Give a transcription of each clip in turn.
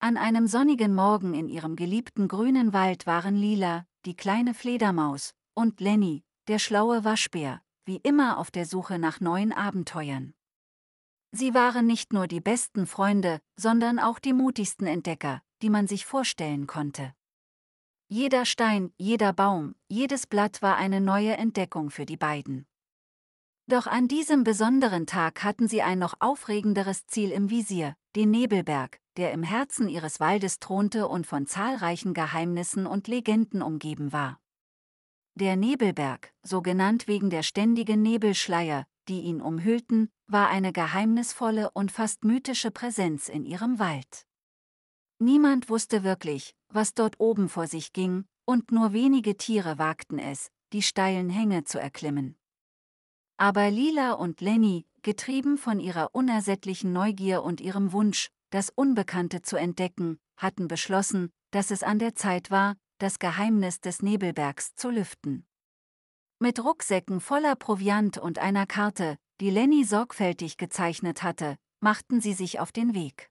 An einem sonnigen Morgen in ihrem geliebten grünen Wald waren Lila, die kleine Fledermaus, und Lenny, der schlaue Waschbär, wie immer auf der Suche nach neuen Abenteuern. Sie waren nicht nur die besten Freunde, sondern auch die mutigsten Entdecker, die man sich vorstellen konnte. Jeder Stein, jeder Baum, jedes Blatt war eine neue Entdeckung für die beiden. Doch an diesem besonderen Tag hatten sie ein noch aufregenderes Ziel im Visier, den Nebelberg, der im Herzen ihres Waldes thronte und von zahlreichen Geheimnissen und Legenden umgeben war. Der Nebelberg, so genannt wegen der ständigen Nebelschleier, die ihn umhüllten, war eine geheimnisvolle und fast mythische Präsenz in ihrem Wald. Niemand wusste wirklich, was dort oben vor sich ging, und nur wenige Tiere wagten es, die steilen Hänge zu erklimmen. Aber Lila und Lenny, getrieben von ihrer unersättlichen Neugier und ihrem Wunsch, das Unbekannte zu entdecken, hatten beschlossen, dass es an der Zeit war, das Geheimnis des Nebelbergs zu lüften. Mit Rucksäcken voller Proviant und einer Karte, die Lenny sorgfältig gezeichnet hatte, machten sie sich auf den Weg.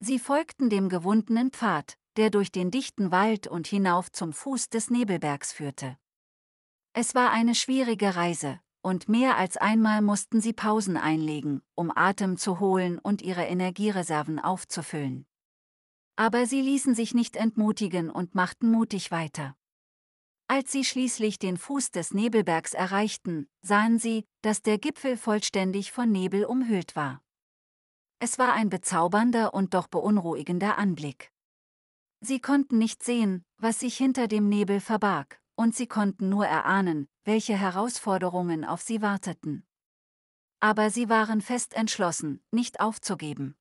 Sie folgten dem gewundenen Pfad, der durch den dichten Wald und hinauf zum Fuß des Nebelbergs führte. Es war eine schwierige Reise, und mehr als einmal mussten sie Pausen einlegen, um Atem zu holen und ihre Energiereserven aufzufüllen. Aber sie ließen sich nicht entmutigen und machten mutig weiter. Als sie schließlich den Fuß des Nebelbergs erreichten, sahen sie, dass der Gipfel vollständig von Nebel umhüllt war. Es war ein bezaubernder und doch beunruhigender Anblick. Sie konnten nicht sehen, was sich hinter dem Nebel verbarg, und sie konnten nur erahnen, welche Herausforderungen auf sie warteten. Aber sie waren fest entschlossen, nicht aufzugeben.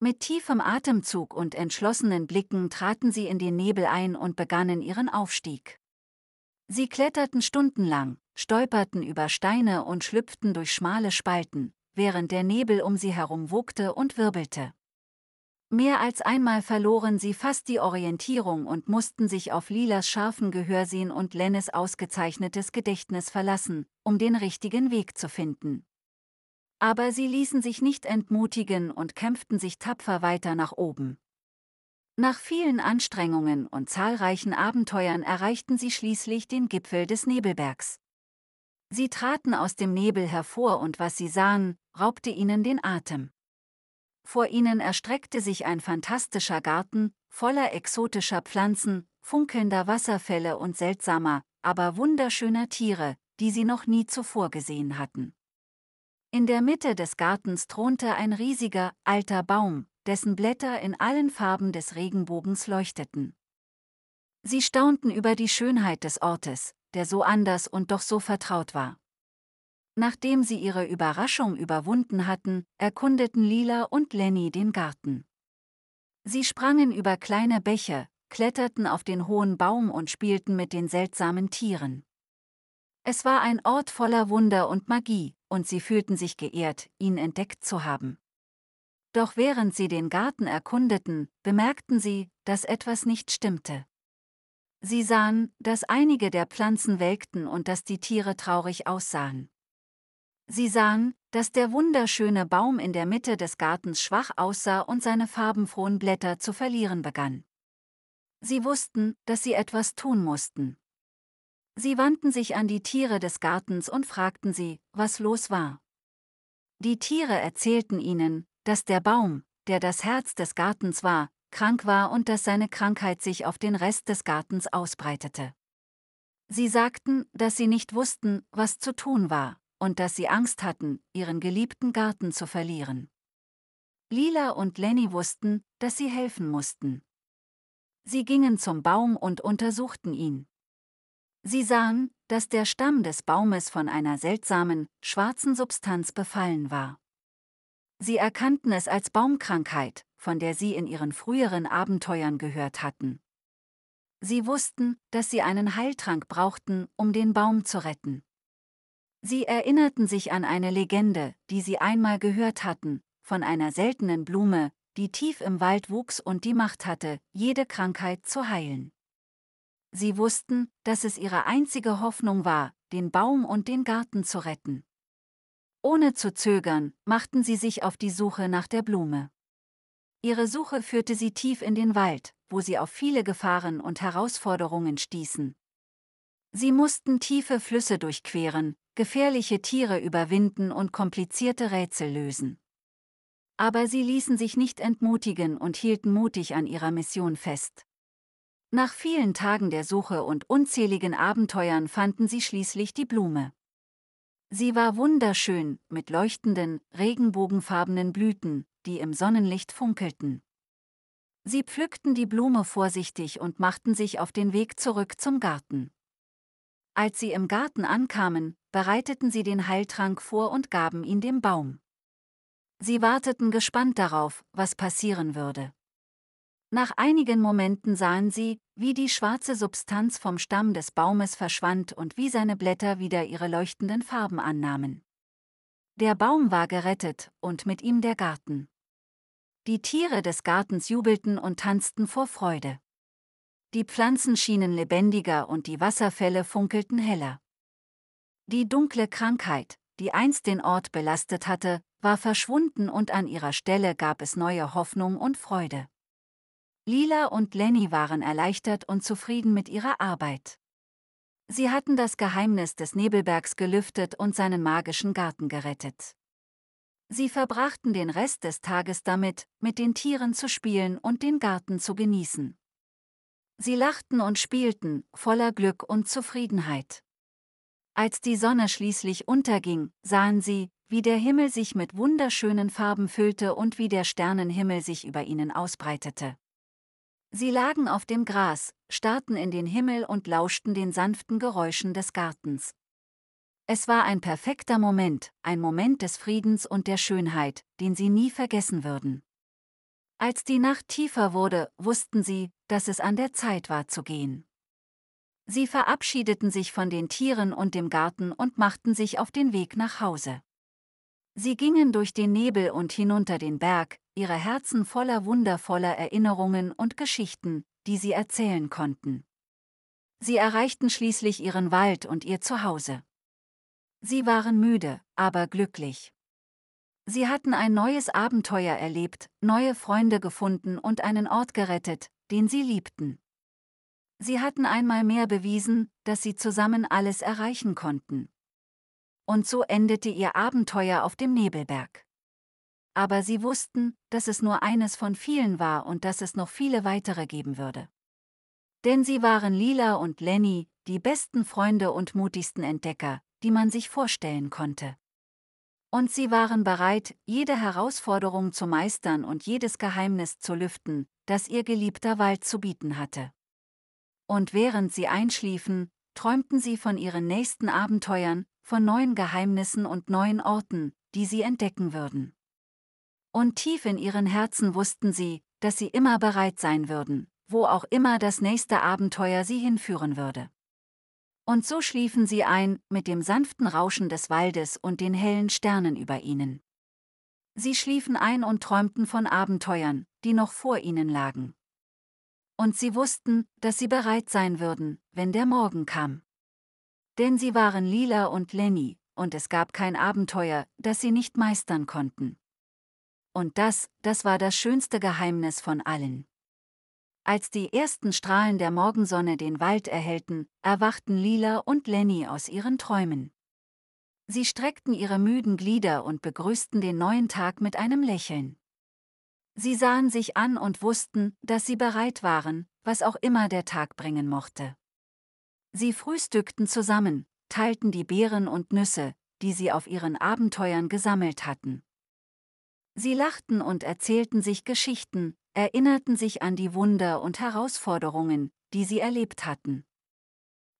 Mit tiefem Atemzug und entschlossenen Blicken traten sie in den Nebel ein und begannen ihren Aufstieg. Sie kletterten stundenlang, stolperten über Steine und schlüpften durch schmale Spalten, während der Nebel um sie herum wogte und wirbelte. Mehr als einmal verloren sie fast die Orientierung und mussten sich auf Lilas scharfen Gehörsinn und Lennes ausgezeichnetes Gedächtnis verlassen, um den richtigen Weg zu finden. Aber sie ließen sich nicht entmutigen und kämpften sich tapfer weiter nach oben. Nach vielen Anstrengungen und zahlreichen Abenteuern erreichten sie schließlich den Gipfel des Nebelbergs. Sie traten aus dem Nebel hervor und was sie sahen, raubte ihnen den Atem. Vor ihnen erstreckte sich ein fantastischer Garten, voller exotischer Pflanzen, funkelnder Wasserfälle und seltsamer, aber wunderschöner Tiere, die sie noch nie zuvor gesehen hatten. In der Mitte des Gartens thronte ein riesiger, alter Baum, dessen Blätter in allen Farben des Regenbogens leuchteten. Sie staunten über die Schönheit des Ortes, der so anders und doch so vertraut war. Nachdem sie ihre Überraschung überwunden hatten, erkundeten Lila und Lenny den Garten. Sie sprangen über kleine Bäche, kletterten auf den hohen Baum und spielten mit den seltsamen Tieren. Es war ein Ort voller Wunder und Magie, und sie fühlten sich geehrt, ihn entdeckt zu haben. Doch während sie den Garten erkundeten, bemerkten sie, dass etwas nicht stimmte. Sie sahen, dass einige der Pflanzen welkten und dass die Tiere traurig aussahen. Sie sahen, dass der wunderschöne Baum in der Mitte des Gartens schwach aussah und seine farbenfrohen Blätter zu verlieren begann. Sie wussten, dass sie etwas tun mussten. Sie wandten sich an die Tiere des Gartens und fragten sie, was los war. Die Tiere erzählten ihnen, dass der Baum, der das Herz des Gartens war, krank war und dass seine Krankheit sich auf den Rest des Gartens ausbreitete. Sie sagten, dass sie nicht wussten, was zu tun war und dass sie Angst hatten, ihren geliebten Garten zu verlieren. Lila und Lenny wussten, dass sie helfen mussten. Sie gingen zum Baum und untersuchten ihn. Sie sahen, dass der Stamm des Baumes von einer seltsamen, schwarzen Substanz befallen war. Sie erkannten es als Baumkrankheit, von der sie in ihren früheren Abenteuern gehört hatten. Sie wussten, dass sie einen Heiltrank brauchten, um den Baum zu retten. Sie erinnerten sich an eine Legende, die sie einmal gehört hatten, von einer seltenen Blume, die tief im Wald wuchs und die Macht hatte, jede Krankheit zu heilen. Sie wussten, dass es ihre einzige Hoffnung war, den Baum und den Garten zu retten. Ohne zu zögern, machten sie sich auf die Suche nach der Blume. Ihre Suche führte sie tief in den Wald, wo sie auf viele Gefahren und Herausforderungen stießen, Sie mussten tiefe Flüsse durchqueren, gefährliche Tiere überwinden und komplizierte Rätsel lösen. Aber sie ließen sich nicht entmutigen und hielten mutig an ihrer Mission fest. Nach vielen Tagen der Suche und unzähligen Abenteuern fanden sie schließlich die Blume. Sie war wunderschön, mit leuchtenden, regenbogenfarbenen Blüten, die im Sonnenlicht funkelten. Sie pflückten die Blume vorsichtig und machten sich auf den Weg zurück zum Garten. Als sie im Garten ankamen, bereiteten sie den Heiltrank vor und gaben ihn dem Baum. Sie warteten gespannt darauf, was passieren würde. Nach einigen Momenten sahen sie, wie die schwarze Substanz vom Stamm des Baumes verschwand und wie seine Blätter wieder ihre leuchtenden Farben annahmen. Der Baum war gerettet, und mit ihm der Garten. Die Tiere des Gartens jubelten und tanzten vor Freude. Die Pflanzen schienen lebendiger und die Wasserfälle funkelten heller. Die dunkle Krankheit, die einst den Ort belastet hatte, war verschwunden und an ihrer Stelle gab es neue Hoffnung und Freude. Lila und Lenny waren erleichtert und zufrieden mit ihrer Arbeit. Sie hatten das Geheimnis des Nebelbergs gelüftet und seinen magischen Garten gerettet. Sie verbrachten den Rest des Tages damit, mit den Tieren zu spielen und den Garten zu genießen. Sie lachten und spielten, voller Glück und Zufriedenheit. Als die Sonne schließlich unterging, sahen sie, wie der Himmel sich mit wunderschönen Farben füllte und wie der Sternenhimmel sich über ihnen ausbreitete. Sie lagen auf dem Gras, starrten in den Himmel und lauschten den sanften Geräuschen des Gartens. Es war ein perfekter Moment, ein Moment des Friedens und der Schönheit, den sie nie vergessen würden. Als die Nacht tiefer wurde, wussten sie, dass es an der Zeit war zu gehen. Sie verabschiedeten sich von den Tieren und dem Garten und machten sich auf den Weg nach Hause. Sie gingen durch den Nebel und hinunter den Berg, ihre Herzen voller wundervoller Erinnerungen und Geschichten, die sie erzählen konnten. Sie erreichten schließlich ihren Wald und ihr Zuhause. Sie waren müde, aber glücklich. Sie hatten ein neues Abenteuer erlebt, neue Freunde gefunden und einen Ort gerettet, den sie liebten. Sie hatten einmal mehr bewiesen, dass sie zusammen alles erreichen konnten. Und so endete ihr Abenteuer auf dem Nebelberg. Aber sie wussten, dass es nur eines von vielen war und dass es noch viele weitere geben würde. Denn sie waren Lila und Lenny, die besten Freunde und mutigsten Entdecker, die man sich vorstellen konnte und sie waren bereit, jede Herausforderung zu meistern und jedes Geheimnis zu lüften, das ihr geliebter Wald zu bieten hatte. Und während sie einschliefen, träumten sie von ihren nächsten Abenteuern, von neuen Geheimnissen und neuen Orten, die sie entdecken würden. Und tief in ihren Herzen wussten sie, dass sie immer bereit sein würden, wo auch immer das nächste Abenteuer sie hinführen würde. Und so schliefen sie ein, mit dem sanften Rauschen des Waldes und den hellen Sternen über ihnen. Sie schliefen ein und träumten von Abenteuern, die noch vor ihnen lagen. Und sie wussten, dass sie bereit sein würden, wenn der Morgen kam. Denn sie waren Lila und Lenny, und es gab kein Abenteuer, das sie nicht meistern konnten. Und das, das war das schönste Geheimnis von allen. Als die ersten Strahlen der Morgensonne den Wald erhellten, erwachten Lila und Lenny aus ihren Träumen. Sie streckten ihre müden Glieder und begrüßten den neuen Tag mit einem Lächeln. Sie sahen sich an und wussten, dass sie bereit waren, was auch immer der Tag bringen mochte. Sie frühstückten zusammen, teilten die Beeren und Nüsse, die sie auf ihren Abenteuern gesammelt hatten. Sie lachten und erzählten sich Geschichten, erinnerten sich an die Wunder und Herausforderungen, die sie erlebt hatten.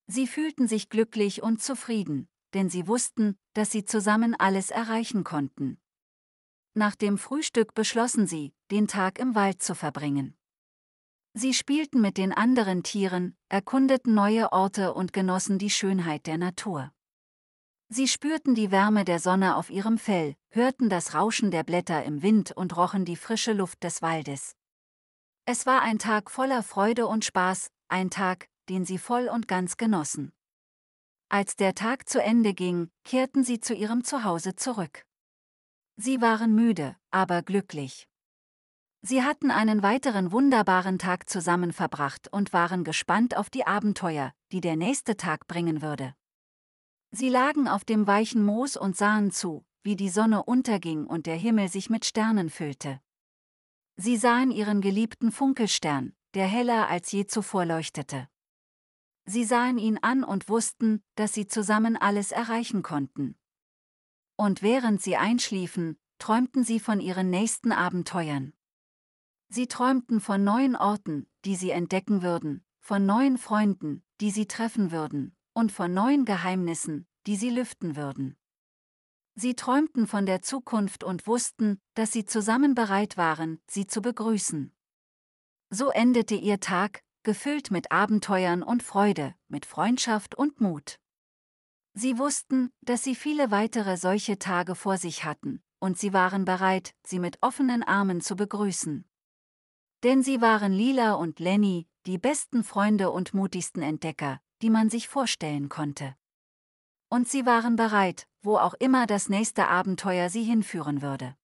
Sie fühlten sich glücklich und zufrieden, denn sie wussten, dass sie zusammen alles erreichen konnten. Nach dem Frühstück beschlossen sie, den Tag im Wald zu verbringen. Sie spielten mit den anderen Tieren, erkundeten neue Orte und genossen die Schönheit der Natur. Sie spürten die Wärme der Sonne auf ihrem Fell, hörten das Rauschen der Blätter im Wind und rochen die frische Luft des Waldes. Es war ein Tag voller Freude und Spaß, ein Tag, den sie voll und ganz genossen. Als der Tag zu Ende ging, kehrten sie zu ihrem Zuhause zurück. Sie waren müde, aber glücklich. Sie hatten einen weiteren wunderbaren Tag zusammen verbracht und waren gespannt auf die Abenteuer, die der nächste Tag bringen würde. Sie lagen auf dem weichen Moos und sahen zu, wie die Sonne unterging und der Himmel sich mit Sternen füllte. Sie sahen ihren geliebten Funkelstern, der heller als je zuvor leuchtete. Sie sahen ihn an und wussten, dass sie zusammen alles erreichen konnten. Und während sie einschliefen, träumten sie von ihren nächsten Abenteuern. Sie träumten von neuen Orten, die sie entdecken würden, von neuen Freunden, die sie treffen würden, und von neuen Geheimnissen, die sie lüften würden. Sie träumten von der Zukunft und wussten, dass sie zusammen bereit waren, sie zu begrüßen. So endete ihr Tag, gefüllt mit Abenteuern und Freude, mit Freundschaft und Mut. Sie wussten, dass sie viele weitere solche Tage vor sich hatten, und sie waren bereit, sie mit offenen Armen zu begrüßen. Denn sie waren Lila und Lenny, die besten Freunde und mutigsten Entdecker, die man sich vorstellen konnte. Und sie waren bereit, wo auch immer das nächste Abenteuer sie hinführen würde.